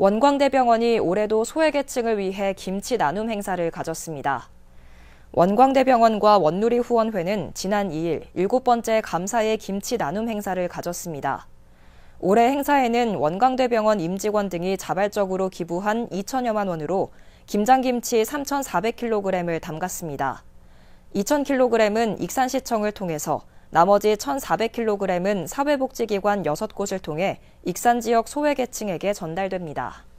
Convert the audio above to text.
원광대병원이 올해도 소외계층을 위해 김치 나눔 행사를 가졌습니다. 원광대병원과 원누리 후원회는 지난 2일 일곱 번째 감사의 김치 나눔 행사를 가졌습니다. 올해 행사에는 원광대병원 임직원 등이 자발적으로 기부한 2천여만 원으로 김장김치 3,400kg을 담갔습니다. 2,000kg은 익산시청을 통해서 나머지 1,400kg은 사회복지기관 6곳을 통해 익산 지역 소외계층에게 전달됩니다.